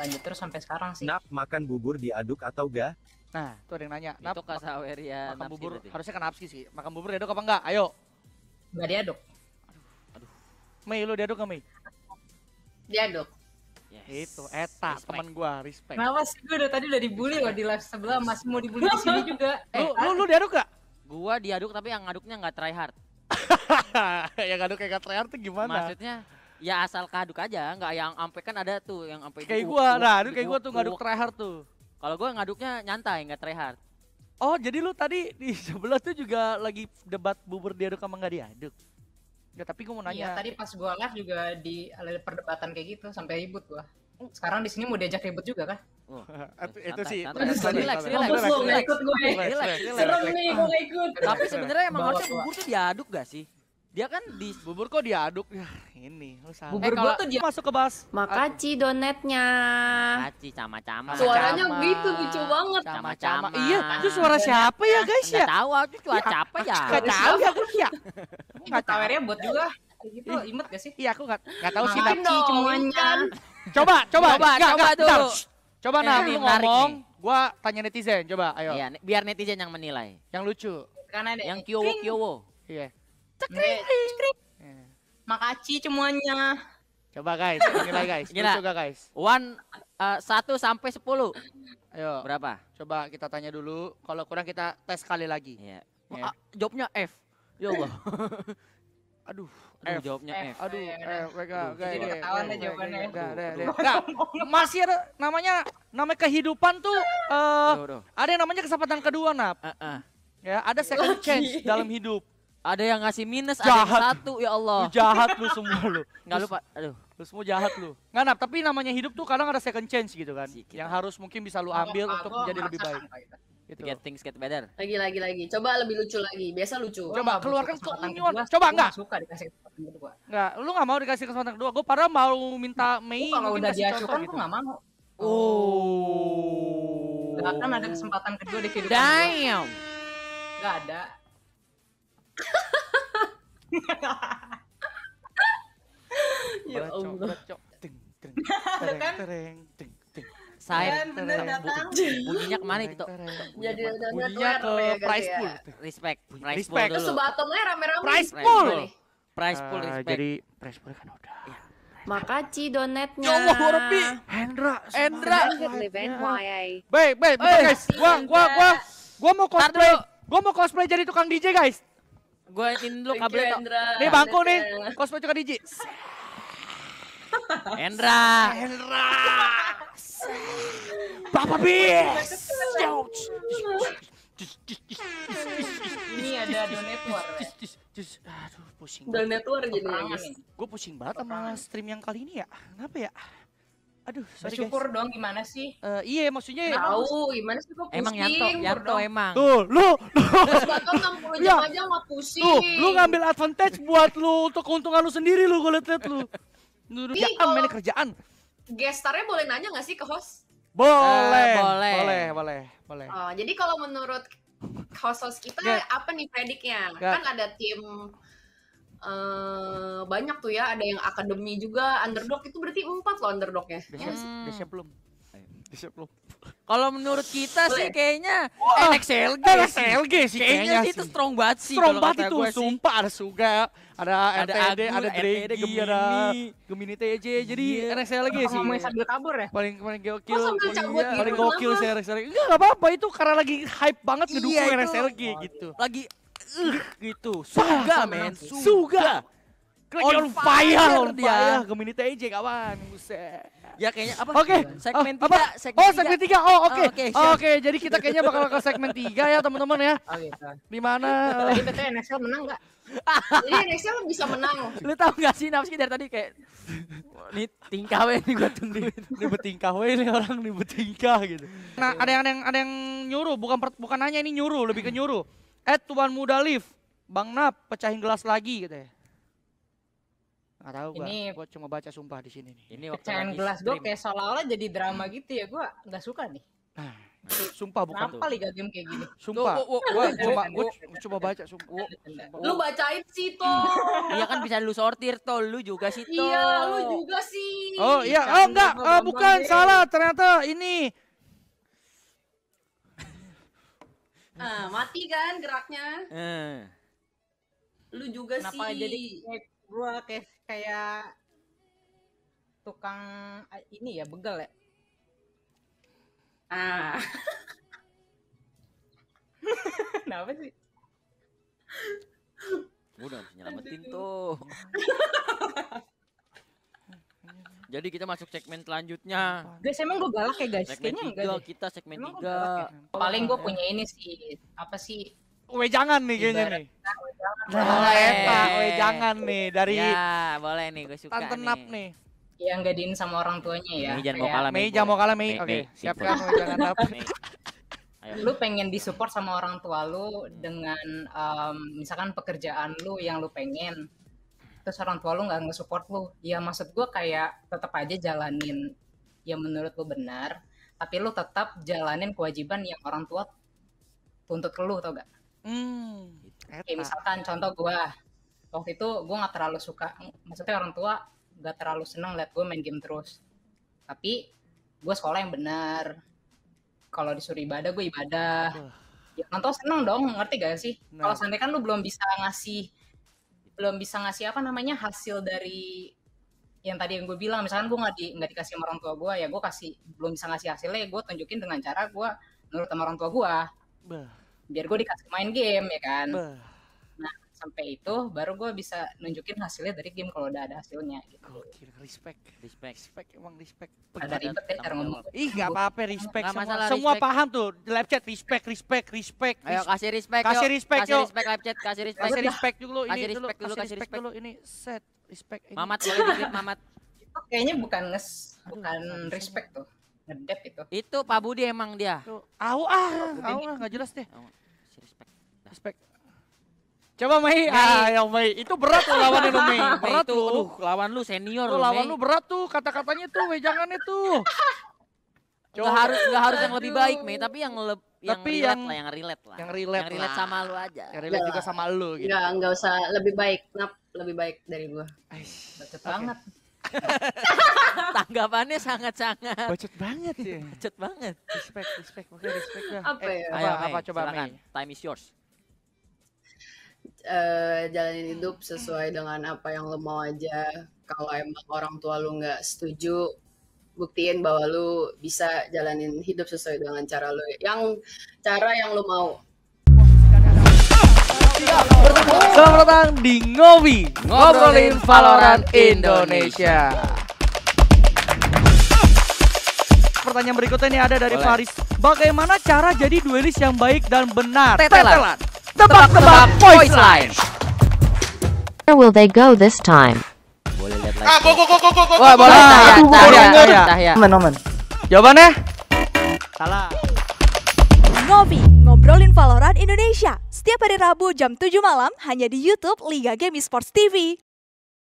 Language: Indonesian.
lanjut terus sampai sekarang sih. Nap makan bubur diaduk atau ga? Nah, tuh ada yang nanya. Nap, itu Kasaweria ya, makan bubur berarti. harusnya kan napsi sih. Makan bubur diaduk apa enggak? Ayo. Enggak diaduk. Aduh. Mei lu diaduk enggak Mei? Diaduk. Yes. Itu Eta respect. teman gua respect. Mawas gue udah tadi udah dibully loh di live sebelah masih mau dibully di sini juga. Eh, lu, lu lu diaduk gak? Gua diaduk tapi yang ngaduknya nggak try hard. yang ngaduk kayak try hard tuh gimana? Maksudnya ya asal kaduk aja, nggak yang ampe kan ada tuh yang ampe kayak gua. Nah, itu kayak gua tuh ngaduk tryhard tuh. Kalau gua ngaduknya nyantai, nggak tryhard. Oh, jadi lu tadi di sebelah tuh juga lagi debat bubur diaduk sama nggak diaduk. Ya, tapi gua mau iya, nanya. Iya, tadi pas gua live juga di perdebatan kayak gitu sampai ribut gua. Sekarang di sini mau diajak ribut juga kah? Oh, itu sih. Relax, relax, Serem nih, ikut. Tapi sebenarnya emang harusnya bubur tuh diaduk gak sih? Dia kan di bubur kok diaduk ya ini lu salah. Bubur eh, gua tuh dia masuk ke bas. Makaci donetnya. Makaci sama-sama. Suaranya cama. gitu lucu banget. Sama-sama. Iya, itu suara siapa ya guys ya? Enggak tahu aku suara iya. siapa ya. Enggak tahu ya aku ya. Enggak tawernya buat juga. Gitu, imut gak sih? Iya, aku gak, enggak tahu sih tapi cuman kan? Coba, coba, coba, coba tuh. Coba nah, lu ngomong, gua tanya netizen, coba ayo. Iya, biar netizen yang menilai. Yang lucu. Karena yang kiowo kiowo. Iya. Eh. Makasih semuanya. Coba guys, nilai guys. Gila. Juga guys. One uh, satu sampai sepuluh. Ayo. Berapa? Coba kita tanya dulu. Kalau kurang kita tes sekali lagi. Iya. Yeah. Eh, jawabnya F. Ya Allah. Aduh, Aduh F, jawabnya F. Aduh, F, Vega, Jadi ketahuan deh jawabannya. Enggak, nah, enggak, Masih ada namanya namanya kehidupan tuh aduh. ada yang namanya kesempatan kedua, Nap. Uh, uh. Ya, ada second chance dalam hidup. Ada yang ngasih minus, jahat. ada yang satu ya Allah. Lu jahat lu semua lu. Enggak lupa. Aduh. Lu semua jahat lu. nganap tapi namanya hidup tuh kadang ada second chance gitu kan. Sikit yang harus mungkin bisa lu ambil oh, untuk menjadi lebih baik. Ya? Gitu. Get things get better. Lagi lagi lagi. Coba lebih lucu lagi. Biasa lucu. Coba keluarkan keunian. Coba enggak? Suka dikasih kesempatan kedua. Enggak, lu enggak mau dikasih kesempatan kedua. Gua padahal mau minta Mei kalau udah diacukan gitu. enggak mau. Oh. Enggak akan ada kesempatan kedua di kehidupan Damn. Enggak ada ya Allah. Kan? Tereng, tereng, tereng, tereng, tereng, tereng, tereng, bunyinya kemana ya, ya? itu? Jadi bunyinya ke price pool. Respect, price pool dulu. Sebatomnya rame-rame. Price pool. Price pool respect. Jadi price pool kan udah. Iya. Makasih donatnya. Ya Allah, Robi. Hendra. Hendra. Iya. Baik, baik, eh, guys. Gua, gua, gua, gua mau cosplay. Gua mau cosplay jadi tukang DJ, guys. Gue in lu kabelnya Nih bangku nih, cosplay Cuka Diji. Endra. Endra. Papa Bis. Ini ada donatur war. Aduh jadi. Gue pusing banget sama stream yang kali ini ya. Kenapa ya? aduh sorry bersyukur guys. dong gimana sih uh, iya maksudnya tahu gimana sih kok pusing emang yanto yanto emang tuh lu lu ya. aja nggak pusing tuh, lu ngambil advantage buat lu untuk keuntungan lu sendiri lu gue liat-liat lu Nuduh kerjaan, ya, ah, mana kerjaan. Gestarnya boleh nanya nggak sih ke host? Boleh, uh, boleh, boleh, boleh, boleh. uh, jadi kalau menurut host kita apa nih prediknya? Kan ada tim uh, banyak tuh ya ada yang akademi juga underdog itu berarti empat loh underdognya Desya, belum Desya belum kalau menurut kita Boleh. Eh, eh, sih kayaknya Wah, NXLG NXLG sih, sih kayaknya, sih itu strong banget sih strong banget itu sumpah ada Suga ada ada ada iya iya. ada Dregi, Gemini, ada Gemini TJ. Jadi yeah. lagi sih. Ngomongin sambil kabur ya? Paling paling gokil. Oh, Paling gokil sih NXLG. Enggak apa-apa itu karena lagi hype banget ngedukung iya, NXLG gitu. Lagi uh, gitu. Suga, men. Suga. suga. Lagi on, on fire, fire on dia. Fire. Gemini TJ kawan. Buset. Ya kayaknya apa? Oke. Okay. Segmen oh, 3, apa? segmen Oh, segmen 3. Oh, oke. Okay. Oh, oke, okay, jadi kita kayaknya bakal ke segmen 3 ya, teman-teman ya. Oke, iya. Di mana? Tadi betul Nexel menang enggak? Ini iya, Nexel bisa menang. Lu tahu enggak sih Nafsi dari tadi kayak ini tingkah we ini gua tunggu. Ini betingkah we ini orang ini betingkah gitu. Nah, ada yang ada yang ada yang nyuruh bukan bukan nanya ini nyuruh, lebih ke nyuruh. Eh tuan muda lift, Bang Nap pecahin gelas lagi gitu ya. Gak tahu gua. Ini gua cuma baca sumpah di sini nih. Ini waktu pecahin gelas gua kayak seolah-olah jadi drama gitu ya, gua nggak suka nih. Ah, sumpah bukan Kenapa Liga Game kayak gini? Sumpah, gua, gua, coba gua, coba baca sumpah. Gua, Lu bacain sih toh. iya kan bisa lu sortir toh, lu juga sih toh. Iya, lu juga sih. Oh iya, oh enggak, oh, bukan salah. Ternyata ini uh, mati kan geraknya uh. lu juga Kenapa sih jadi gua kayak kayak tukang eh, ini ya begel ya ah kenapa sih udah nyelamatin tuh Jadi kita masuk segmen selanjutnya. Guys, emang gue galak ya guys? Segmen Kayaknya 3, kita segmen emang Galak, ya? Paling gue punya ini sih, apa sih? jangan nih kayaknya nih. Nah, wejangan nih dari Ya, boleh nih gue suka Tante nih. nih. Iya, yang diin sama orang tuanya ya. ya? Mei jangan mau kalah, Mei. jangan mau kalah, Mei. Oke, siap kan Ayo. lu pengen disupport sama orang tua lu dengan um, misalkan pekerjaan lu yang lu pengen terus orang tua lu nggak nge-support lu ya maksud gue kayak tetap aja jalanin yang menurut lu benar tapi lu tetap jalanin kewajiban yang orang tua tuntut ke lu tau gak hmm, gitu. kayak misalkan contoh gue waktu itu gue nggak terlalu suka maksudnya orang tua nggak terlalu seneng liat gue main game terus tapi gue sekolah yang benar kalau disuruh ibadah gue ibadah uh. ya orang tua seneng dong ngerti gak sih nah. kalau sampai kan lu belum bisa ngasih belum bisa ngasih apa namanya hasil dari yang tadi yang gue bilang misalkan gue nggak di nggak dikasih sama orang tua gue ya gue kasih belum bisa ngasih hasilnya gue tunjukin dengan cara gue nurut sama orang tua gue biar gue dikasih main game ya kan sampai itu baru gue bisa nunjukin hasilnya dari game kalau udah ada hasilnya gitu. Oh, kira respect, respect, respect emang respect. Ada ribet ya cara ngomong. Ih nggak apa-apa respect. Gak semua, masalah, semua paham tuh di live chat respect, respect, respect. Ayo kasih respect. Kasih respect Kasih respect live chat, kasih respect. Kasih respect dulu ini respect dulu, kasih respect dulu ini set respect. Ini. Mamat boleh dikit Mamat. Itu kayaknya bukan nges, bukan respect tuh. Ngedep itu. Itu Pak Budi emang dia. Au ah, au ah, nggak jelas deh. Respect. Respect. Coba Mei, ah ya, yang Mei itu berat tuh lawan lu Mei, berat tuh. Aduh, lawan lu senior lu. Lawan lu berat tuh kata-katanya tuh Mei jangan itu. Ya coba harus nggak harus yang lebih baik Mei, tapi yang lebih yang tapi relate yang, lah, yang relate lah. Yang relate, yang relate lah. sama lu aja. Yang relate juga sama lu gitu. Enggak, iya, enggak usah lebih baik. Ngap, lebih baik dari gua. Aish, bacot banget. Tanggapannya sangat-sangat. Bacot banget ya. Bacot banget. Respect, respect. Oke, respect Apa eh, ya? Ayo, apa, coba Mei. Time is yours. Eh, jalanin hmm, hidup sesuai hmm. dengan apa yang lo mau aja. Kalau emang orang tua lo nggak setuju, buktiin bahwa lo bisa jalanin hidup sesuai dengan cara lo yang cara yang lo mau. Selamat datang di Ngowi Ngobrolin Valorant Indonesia. Pertanyaan berikutnya ini ada dari Boleh. Faris. Bagaimana cara jadi duelis yang baik dan benar? Tetelan. Tetelan. Tebak-tebak voice line. Where will they go this time? Boleh lihat ah, lagi. Ah, go go go go go. Wah, boleh. Tahya, tahya. Jawabannya? Salah. Ngopi, ngobrolin Valorant Indonesia. Setiap hari Rabu jam 7 malam hanya di YouTube Liga Game Esports TV.